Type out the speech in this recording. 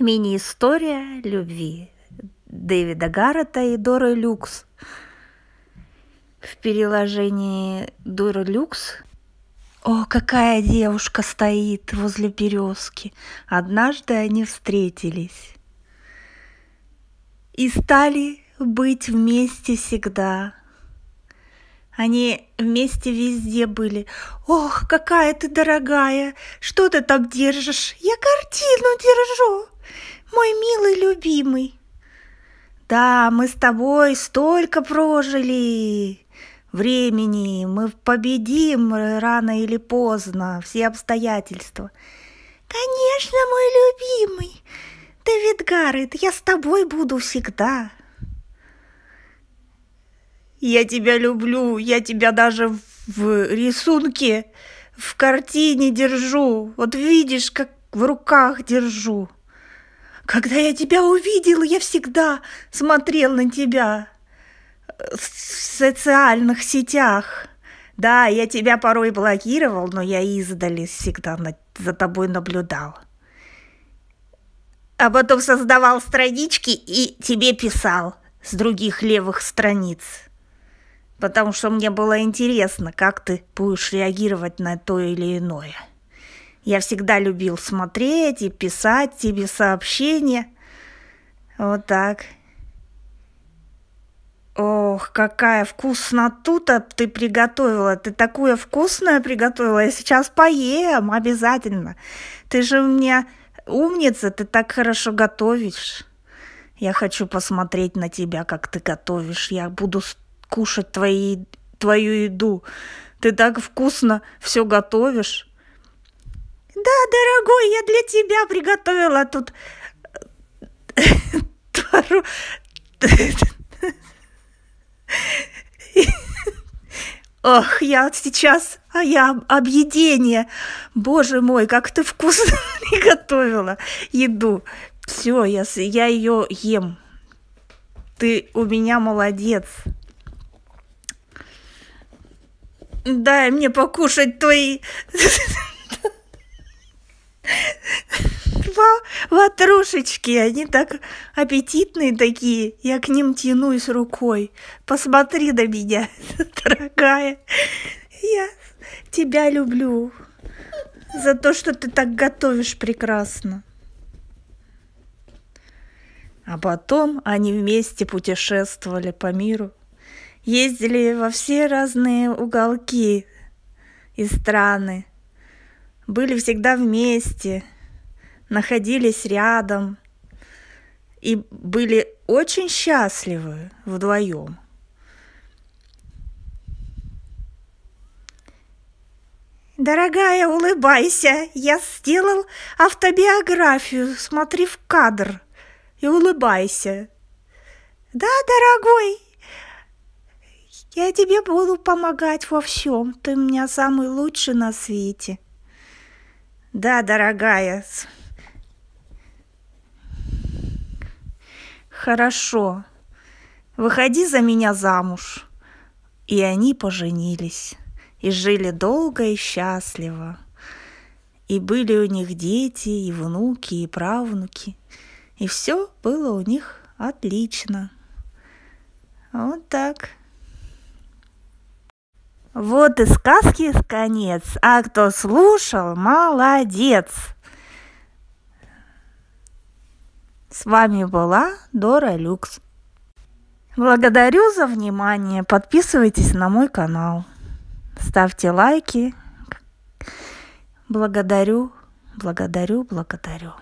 мини-история любви Дэвида Гаррета и Доры Люкс. В переложении Дора Люкс о, какая девушка стоит возле березки. Однажды они встретились и стали быть вместе всегда. Они вместе везде были. Ох, какая ты дорогая! Что ты там держишь? Я картину держу! мой милый любимый. Да, мы с тобой столько прожили времени, мы победим рано или поздно все обстоятельства. Конечно, мой любимый, Дэвид Гаррет, я с тобой буду всегда. Я тебя люблю, я тебя даже в рисунке, в картине держу. Вот видишь, как в руках держу. Когда я тебя увидела, я всегда смотрел на тебя в социальных сетях. Да, я тебя порой блокировал, но я издали всегда за тобой наблюдал. А потом создавал странички и тебе писал с других левых страниц. Потому что мне было интересно, как ты будешь реагировать на то или иное. Я всегда любил смотреть и писать тебе сообщения. Вот так. Ох, какая вкусноту-то ты приготовила. Ты такое вкусное приготовила. Я сейчас поем обязательно. Ты же у меня умница, ты так хорошо готовишь. Я хочу посмотреть на тебя, как ты готовишь. Я буду кушать твои, твою еду. Ты так вкусно все готовишь. Да, дорогой, я для тебя приготовила тут э, Ох, я сейчас, а я объедение. Боже мой, как ты вкусно приготовила еду. Все, я, я ее ем. Ты у меня молодец. Дай мне покушать твои... Два ватрушечки, они так аппетитные такие, я к ним тянусь рукой. Посмотри на меня, дорогая, я тебя люблю за то, что ты так готовишь прекрасно. А потом они вместе путешествовали по миру, ездили во все разные уголки и страны – были всегда вместе, находились рядом и были очень счастливы вдвоем. Дорогая, улыбайся. Я сделал автобиографию. Смотри в кадр и улыбайся. Да, дорогой, я тебе буду помогать во всем. Ты у меня самый лучший на свете. Да, дорогая. Хорошо. Выходи за меня замуж. И они поженились. И жили долго и счастливо. И были у них дети, и внуки, и правнуки. И все было у них отлично. Вот так. Вот и сказки конец, а кто слушал, молодец! С вами была Дора Люкс. Благодарю за внимание. Подписывайтесь на мой канал. Ставьте лайки. Благодарю, благодарю, благодарю.